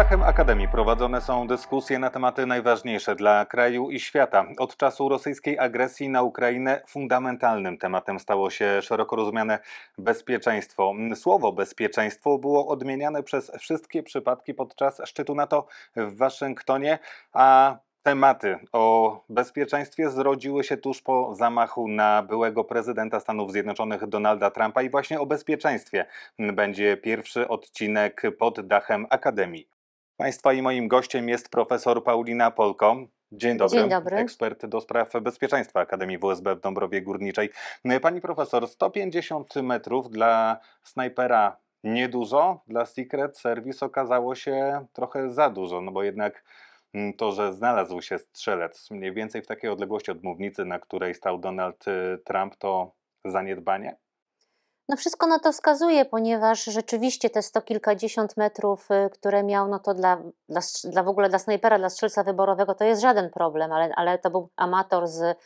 dachem Akademii prowadzone są dyskusje na tematy najważniejsze dla kraju i świata. Od czasu rosyjskiej agresji na Ukrainę fundamentalnym tematem stało się szeroko rozumiane bezpieczeństwo. Słowo bezpieczeństwo było odmieniane przez wszystkie przypadki podczas szczytu NATO w Waszyngtonie, a Tematy o bezpieczeństwie zrodziły się tuż po zamachu na byłego prezydenta Stanów Zjednoczonych Donalda Trumpa i właśnie o bezpieczeństwie będzie pierwszy odcinek pod dachem Akademii. Państwa i moim gościem jest profesor Paulina Polko. Dzień dobry. Dzień dobry. Ekspert do spraw bezpieczeństwa Akademii WSB w Dąbrowie Górniczej. Pani profesor, 150 metrów dla snajpera niedużo, dla Secret Service okazało się trochę za dużo, no bo jednak mm, to, że znalazł się strzelec mniej więcej w takiej odległości od mównicy, na której stał Donald y, Trump, to zaniedbanie? No wszystko na to wskazuje, ponieważ rzeczywiście te sto kilkadziesiąt metrów, y, które miał, no to dla, dla, dla w ogóle dla snajpera, dla strzelca wyborowego to jest żaden problem, ale, ale to był amator z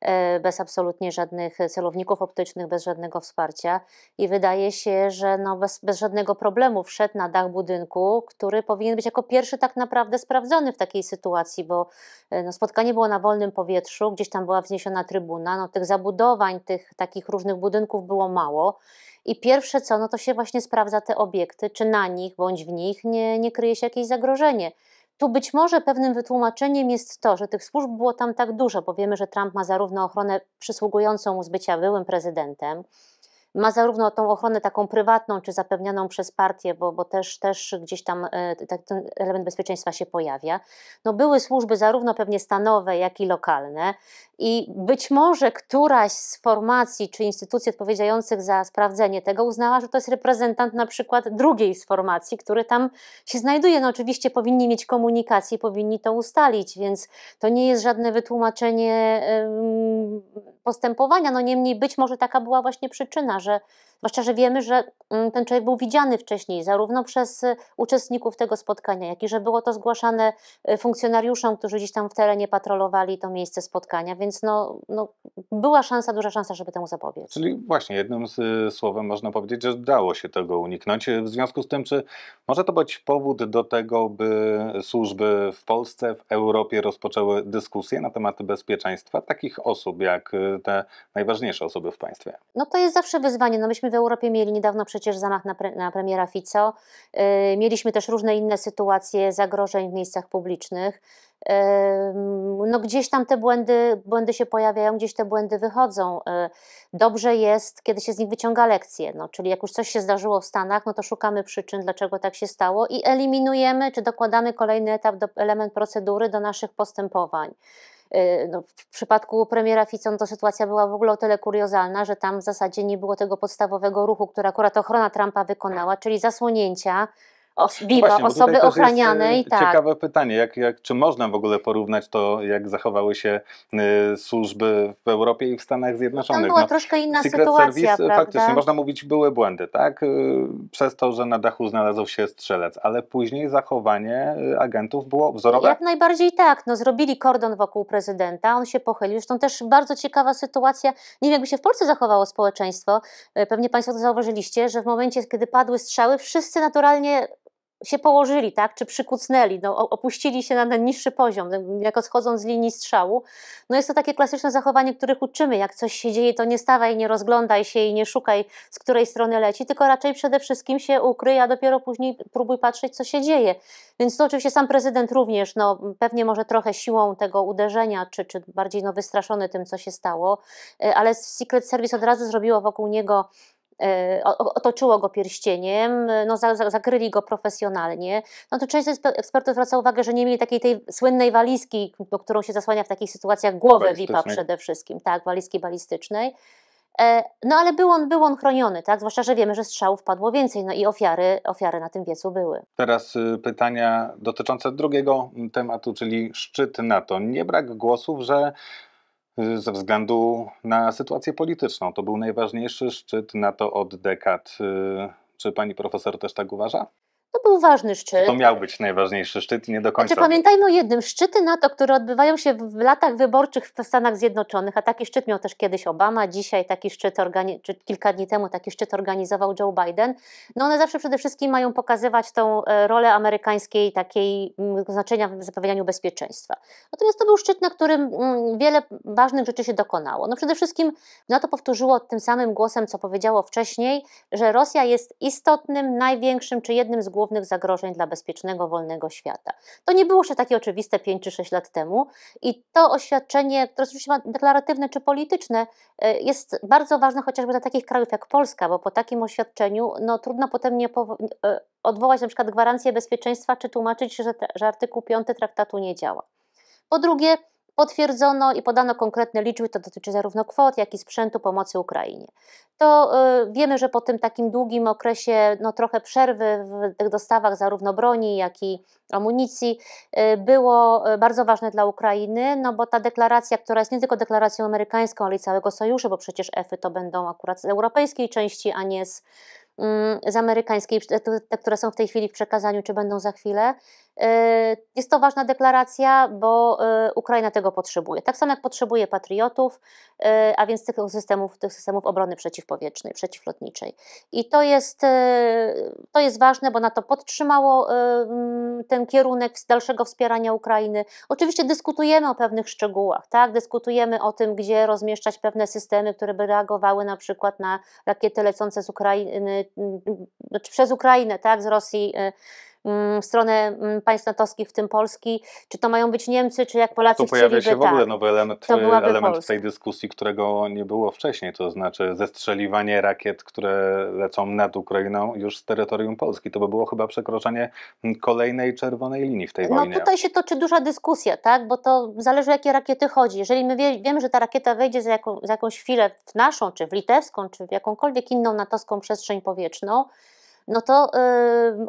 E, bez absolutnie żadnych celowników optycznych, bez żadnego wsparcia i wydaje się, że no bez, bez żadnego problemu wszedł na dach budynku, który powinien być jako pierwszy tak naprawdę sprawdzony w takiej sytuacji, bo e, no, spotkanie było na wolnym powietrzu, gdzieś tam była wzniesiona trybuna, no tych zabudowań, tych takich różnych budynków było mało. I pierwsze co, no to się właśnie sprawdza te obiekty, czy na nich bądź w nich nie, nie kryje się jakieś zagrożenie. Tu być może pewnym wytłumaczeniem jest to, że tych służb było tam tak dużo, bo wiemy, że Trump ma zarówno ochronę przysługującą mu z bycia byłym prezydentem, ma zarówno tą ochronę taką prywatną, czy zapewnianą przez partię, bo, bo też, też gdzieś tam e, tak ten element bezpieczeństwa się pojawia. No, były służby zarówno pewnie stanowe, jak i lokalne i być może któraś z formacji czy instytucji odpowiedzialnych za sprawdzenie tego uznała, że to jest reprezentant na przykład drugiej z formacji, który tam się znajduje. No oczywiście powinni mieć komunikację, powinni to ustalić, więc to nie jest żadne wytłumaczenie... Yy, postępowania. No niemniej być może taka była właśnie przyczyna, że Zwłaszcza, że wiemy, że mm, ten człowiek był widziany wcześniej zarówno przez y, uczestników tego spotkania, jak i że było to zgłaszane y, funkcjonariuszom, którzy gdzieś tam w terenie patrolowali to miejsce spotkania, więc no, no była szansa, duża szansa, żeby temu zapobiec. Czyli właśnie jednym z, y, słowem można powiedzieć, że dało się tego uniknąć. W związku z tym, czy może to być powód do tego, by służby w Polsce, w Europie rozpoczęły dyskusję na temat bezpieczeństwa takich osób, jak te najważniejsze osoby w państwie? No to jest zawsze wyzwanie. No myśmy w Europie mieli niedawno przecież zamach na, pre, na premiera Fico. Y, mieliśmy też różne inne sytuacje zagrożeń w miejscach publicznych. Y, no gdzieś tam te błędy, błędy się pojawiają, gdzieś te błędy wychodzą. Y, dobrze jest, kiedy się z nich wyciąga lekcje. No, czyli jak już coś się zdarzyło w Stanach, no to szukamy przyczyn, dlaczego tak się stało i eliminujemy, czy dokładamy kolejny etap, do, element procedury do naszych postępowań. E, no, w przypadku premiera Ficon to sytuacja była w ogóle o tyle kuriozalna, że tam w zasadzie nie było tego podstawowego ruchu, który akurat ochrona Trumpa wykonała, czyli zasłonięcia os, VIVA, no Właśnie, osoby ochraniane jest, e, tak. Ciekawe pytanie, jak, jak, czy można w ogóle porównać to, jak zachowały się y, służby w Europie i w Stanach Zjednoczonych. Tam była no, troszkę inna Secret sytuacja, Service, e, prawda? Faktycznie, można mówić, były błędy, tak? Przez to, że na dachu znalazł się strzelec, ale później zachowanie agentów było wzorowe? Jak najbardziej tak, no zrobili kordon wokół prezydenta, on się pochylił, zresztą też bardzo ciekawa sytuacja, nie wiem jakby się w Polsce zachowało społeczeństwo, pewnie Państwo to zauważyliście, że w momencie, kiedy padły strzały, wszyscy naturalnie się położyli, tak, czy przykucnęli, no, opuścili się na ten niższy poziom, no, jako schodząc z linii strzału. No jest to takie klasyczne zachowanie, których uczymy, jak coś się dzieje, to nie stawaj, nie rozglądaj się i nie szukaj, z której strony leci, tylko raczej przede wszystkim się ukryj, a dopiero później próbuj patrzeć, co się dzieje. Więc to oczywiście sam prezydent również, no pewnie może trochę siłą tego uderzenia, czy, czy bardziej no, wystraszony tym, co się stało, e, ale Secret Service od razu zrobiło wokół niego E, otoczyło go pierścieniem, no, zakryli go profesjonalnie. No to część ekspertów zwraca uwagę, że nie mieli takiej tej słynnej walizki, do którą się zasłania w takich sytuacjach głowę VIP-a przede wszystkim, tak, walizki balistycznej. E, no ale był on, był on chroniony, tak? zwłaszcza, że wiemy, że strzałów padło więcej no i ofiary, ofiary na tym wiecu były. Teraz y, pytania dotyczące drugiego tematu, czyli szczyt NATO. Nie brak głosów, że Y, ze względu na sytuację polityczną. To był najważniejszy szczyt NATO od dekad. Y, czy pani profesor też tak uważa? To był ważny szczyt. To miał być najważniejszy szczyt i nie do końca. Znaczy, pamiętajmy o jednym. Szczyty NATO, które odbywają się w latach wyborczych w Stanach Zjednoczonych, a taki szczyt miał też kiedyś Obama, dzisiaj taki szczyt, czy kilka dni temu taki szczyt organizował Joe Biden, no one zawsze przede wszystkim mają pokazywać tą e, rolę amerykańskiej takiej mm, znaczenia w zapewnianiu bezpieczeństwa. Natomiast to był szczyt, na którym mm, wiele ważnych rzeczy się dokonało. No przede wszystkim NATO powtórzyło tym samym głosem, co powiedziało wcześniej, że Rosja jest istotnym, największym czy jednym z głównych zagrożeń dla bezpiecznego, wolnego świata. To nie było jeszcze takie oczywiste 5 czy 6 lat temu i to oświadczenie, które oczywiście ma deklaratywne czy polityczne, e, jest bardzo ważne chociażby dla takich krajów jak Polska, bo po takim oświadczeniu no, trudno potem nie e, odwołać na przykład gwarancję bezpieczeństwa czy tłumaczyć, że, że artykuł 5 traktatu nie działa. Po drugie, potwierdzono i podano konkretne liczby, to dotyczy zarówno kwot, jak i sprzętu pomocy Ukrainie. To y, wiemy, że po tym takim długim okresie, no trochę przerwy w tych dostawach zarówno broni, jak i amunicji, y, było y, bardzo ważne dla Ukrainy, no bo ta deklaracja, która jest nie tylko deklaracją amerykańską, ale i całego sojuszu, bo przecież EFY to będą akurat z europejskiej części, a nie z z amerykańskiej, te, które są w tej chwili w przekazaniu, czy będą za chwilę. Y, jest to ważna deklaracja, bo y, Ukraina tego potrzebuje. Tak samo jak potrzebuje patriotów, y, a więc tych systemów, tych systemów obrony przeciwpowietrznej, przeciwlotniczej. I to jest, to jest ważne, bo na to podtrzymało mm, ten kierunek dalszego wspierania Ukrainy. Oczywiście dyskutujemy o pewnych szczegółach, tak? dyskutujemy o tym, gdzie rozmieszczać pewne systemy, które by reagowały na przykład na rakiety lecące z Ukrainy znaczy przez Ukrainę, tak, z Rosji y, Mm, w stronę mm, państw natowskich, w tym Polski, czy to mają być Niemcy, czy jak Polacy Tu pojawia się w ogóle tak, nowy element, element tej dyskusji, którego nie było wcześniej, to znaczy zestrzeliwanie rakiet, które lecą nad Ukrainą już z terytorium Polski. To by było chyba przekroczenie kolejnej czerwonej linii w tej no, wojnie. No tutaj się toczy duża dyskusja, tak? bo to zależy jakie rakiety chodzi. Jeżeli my wie, wiemy, że ta rakieta wejdzie za, jaką, za jakąś chwilę w naszą, czy w litewską, czy w jakąkolwiek inną natowską przestrzeń powietrzną, no to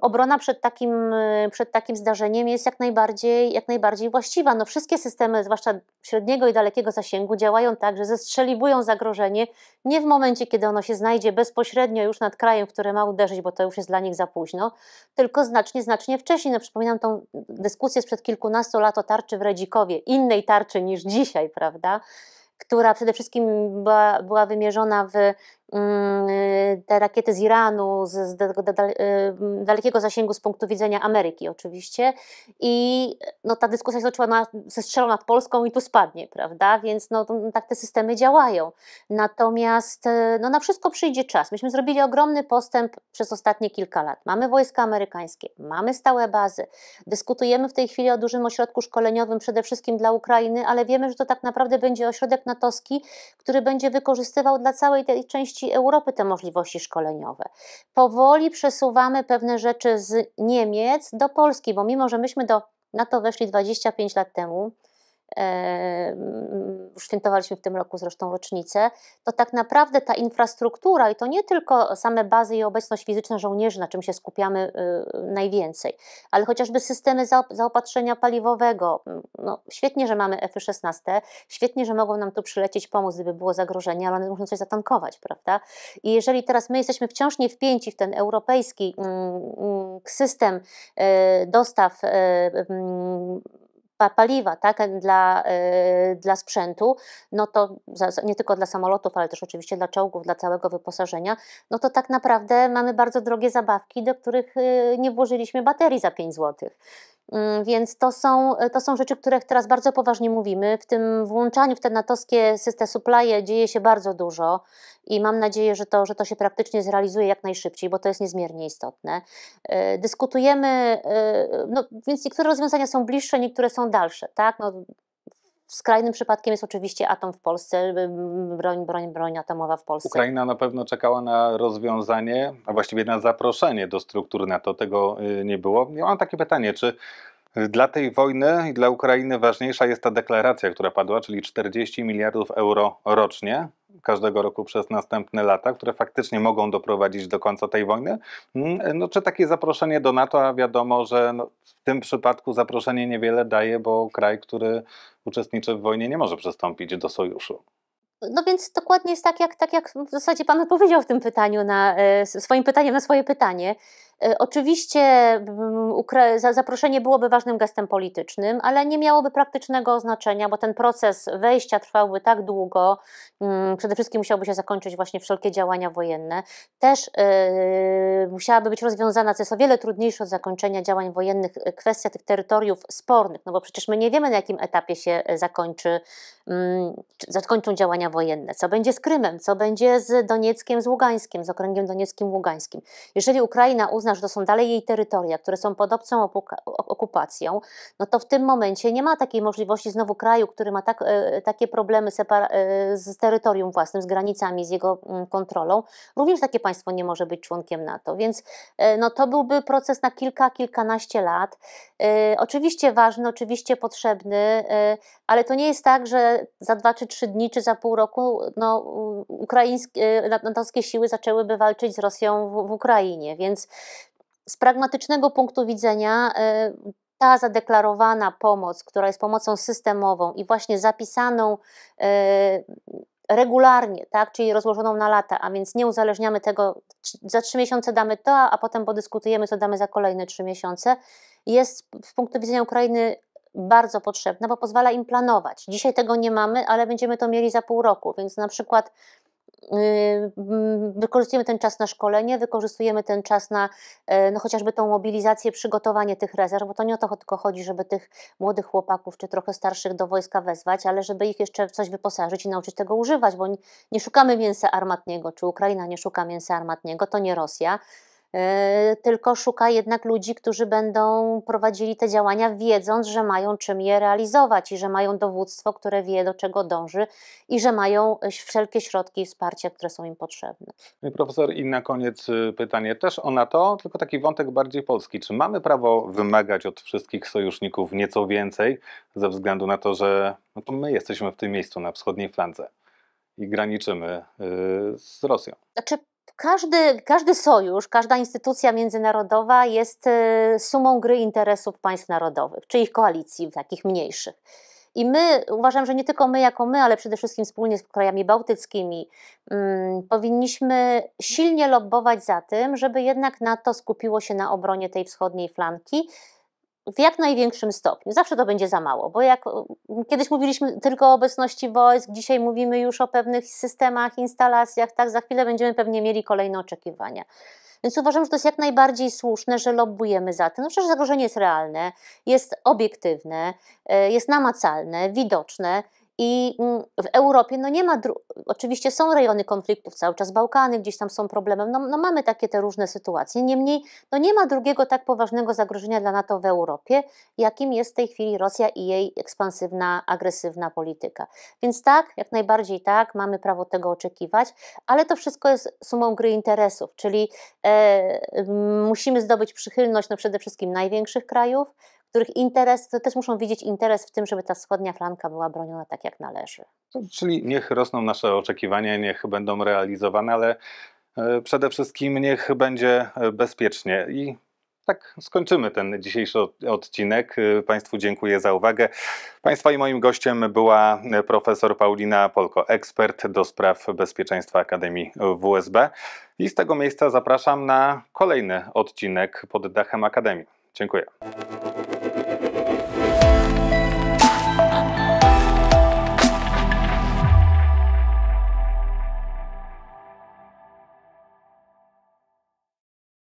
obrona przed takim, y, przed takim zdarzeniem jest jak najbardziej, jak najbardziej właściwa. No wszystkie systemy, zwłaszcza średniego i dalekiego zasięgu, działają tak, że zestrzeliwują zagrożenie nie w momencie, kiedy ono się znajdzie bezpośrednio już nad krajem, w które ma uderzyć, bo to już jest dla nich za późno, tylko znacznie, znacznie wcześniej. No, przypominam tą dyskusję sprzed kilkunastu lat o tarczy w Redzikowie, innej tarczy niż dzisiaj, prawda? która przede wszystkim była, była wymierzona w Mm, y, te rakiety z Iranu, z, y, dalekiego zasięgu z punktu widzenia Ameryki oczywiście i y, no, ta dyskusja się zaczęła na, ze strzelą nad Polską i tu spadnie, prawda, więc no, tak te systemy działają. Natomiast no, na wszystko przyjdzie czas. Myśmy zrobili ogromny postęp przez ostatnie kilka lat. Mamy wojska amerykańskie, mamy stałe bazy, dyskutujemy w tej chwili o dużym ośrodku szkoleniowym przede wszystkim dla Ukrainy, ale wiemy, że to tak naprawdę będzie ośrodek natowski, który będzie wykorzystywał dla całej tej części części Europy te możliwości szkoleniowe. Powoli przesuwamy pewne rzeczy z Niemiec do Polski, bo mimo, że myśmy do NATO weszli 25 lat temu, świętowaliśmy w tym roku zresztą rocznicę, to tak naprawdę ta infrastruktura i to nie tylko same bazy i obecność fizyczna żołnierzy, na czym się skupiamy y, najwięcej, ale chociażby systemy zaopatrzenia paliwowego. No, świetnie, że mamy F-16, świetnie, że mogą nam tu przylecieć pomóc, gdyby było zagrożenie, ale one muszą coś zatankować, prawda? I jeżeli teraz my jesteśmy wciąż nie wpięci w ten europejski mm, mm, system y, dostaw y, mm, paliwa tak, dla, y, dla sprzętu, no to nie tylko dla samolotów, ale też oczywiście dla czołgów, dla całego wyposażenia, no to tak naprawdę mamy bardzo drogie zabawki, do których y, nie włożyliśmy baterii za 5 zł. Mm, więc to są, e, to są rzeczy, których teraz bardzo poważnie mówimy. W tym włączaniu w te natowskie system supply dzieje się bardzo dużo i mam nadzieję, że to, że to się praktycznie zrealizuje jak najszybciej, bo to jest niezmiernie istotne. E, dyskutujemy, e, no, więc niektóre rozwiązania są bliższe, niektóre są dalsze. Tak? No, Skrajnym przypadkiem jest oczywiście atom w Polsce, y, y, broń, broń, broń atomowa w Polsce. Ukraina na pewno czekała na rozwiązanie, a właściwie na zaproszenie do struktur NATO. Tego y, nie było. Ja mam takie pytanie, czy dla tej wojny i dla Ukrainy ważniejsza jest ta deklaracja, która padła, czyli 40 miliardów euro rocznie każdego roku przez następne lata, które faktycznie mogą doprowadzić do końca tej wojny. Mm, no, czy takie zaproszenie do NATO, a wiadomo, że no, w tym przypadku zaproszenie niewiele daje, bo kraj, który uczestniczy w wojnie, nie może przystąpić do sojuszu. No więc dokładnie jest tak, jak, tak jak w zasadzie Pan odpowiedział w tym pytaniu, na, e, swoim pytaniem na swoje pytanie. E, oczywiście mm, zaproszenie byłoby ważnym gestem politycznym, ale nie miałoby praktycznego znaczenia, bo ten proces wejścia trwałby tak długo. Mm, przede wszystkim musiałby się zakończyć właśnie wszelkie działania wojenne. Też e, musiałaby być rozwiązana, co jest o wiele trudniejsze od zakończenia działań wojennych, e, kwestia tych terytoriów spornych, no bo przecież my nie wiemy na jakim etapie się zakończy, mm, zakończą działania wojenne. Co będzie z Krymem, co będzie z Donieckiem, z Ługańskiem, z okręgiem donieckim-ługańskim. Jeżeli Ukraina uzna uzna, że to są dalej jej terytoria, które są pod obcą okupacją, no to w tym momencie nie ma takiej możliwości znowu kraju, który ma tak, e, e, takie problemy e, z terytorium własnym, z granicami, z jego mm, kontrolą. Również takie państwo nie może być członkiem NATO, więc no to byłby proces na kilka, kilkanaście lat. Oczywiście ważny, oczywiście potrzebny, ale to nie jest tak, że za dwa czy trzy dni, czy za pół roku no, ukraińskie, natowskie siły zaczęłyby walczyć z Rosją w, w Ukrainie, więc z pragmatycznego punktu widzenia y, ta zadeklarowana pomoc, która jest pomocą systemową i właśnie zapisaną y, regularnie, tak, czyli rozłożoną na lata, a więc nie uzależniamy tego, za trzy miesiące damy to, a potem podyskutujemy, co damy za kolejne trzy miesiące, jest z punktu widzenia Ukrainy bardzo potrzebna, bo pozwala im planować. Dzisiaj tego nie mamy, ale będziemy to mieli za pół roku, więc na przykład wykorzystujemy ten czas na szkolenie, wykorzystujemy ten czas na e, no chociażby tą mobilizację, przygotowanie tych rezerw, bo to nie o to tylko chodzi, żeby tych młodych chłopaków czy trochę starszych do wojska wezwać, ale żeby ich jeszcze coś wyposażyć i nauczyć tego używać, bo nie szukamy mięsa armatniego, czy Ukraina nie szuka mięsa armatniego, to nie Rosja. E, tylko szuka jednak ludzi, którzy będą prowadzili te działania, wiedząc, że mają czym je realizować i że mają dowództwo, które wie, do czego dąży i że mają wszelkie środki i wsparcia, które są im potrzebne. No profesor, i na koniec y, pytanie też o NATO, tylko taki wątek bardziej polski. Czy mamy prawo wymagać od wszystkich sojuszników nieco więcej, ze względu na to, że no to my jesteśmy w tym miejscu na wschodniej flance? i graniczymy y, z Rosją. Znaczy, każdy, każdy sojusz, każda instytucja międzynarodowa jest y, sumą gry interesów państw narodowych, czy ich koalicji, takich mniejszych. I my, uważam, że nie tylko my jako my, ale przede wszystkim wspólnie z krajami bałtyckimi, mm, powinniśmy silnie lobbować za tym, żeby jednak NATO skupiło się na obronie tej wschodniej flanki, w jak największym stopniu. Zawsze to będzie za mało, bo jak mm, kiedyś mówiliśmy tylko o obecności wojsk, dzisiaj mówimy już o pewnych systemach, instalacjach, tak za chwilę będziemy pewnie mieli kolejne oczekiwania. Więc uważam, że to jest jak najbardziej słuszne, że lobbujemy za tym. No przecież zagrożenie jest realne, jest obiektywne, e, jest namacalne, widoczne i mm, w Europie no nie ma, oczywiście są rejony konfliktów, cały czas Bałkany gdzieś tam są problemem, no, no, mamy takie te różne sytuacje, niemniej no nie ma drugiego tak poważnego zagrożenia dla NATO w Europie, jakim jest w tej chwili Rosja i jej ekspansywna, agresywna polityka. Więc tak, jak najbardziej tak, mamy prawo tego oczekiwać, ale to wszystko jest sumą gry interesów, czyli e, musimy zdobyć przychylność no przede wszystkim największych krajów, których interes, to też muszą widzieć interes w tym, żeby ta wschodnia flanka była broniona tak jak należy. Czyli niech rosną nasze oczekiwania, niech będą realizowane, ale e, przede wszystkim niech będzie e, bezpiecznie i tak skończymy ten dzisiejszy odcinek. E, państwu dziękuję za uwagę. Państwa i moim gościem była profesor Paulina Polko, ekspert do spraw bezpieczeństwa Akademii WSB. I z tego miejsca zapraszam na kolejny odcinek pod dachem Akademii. Dziękuję.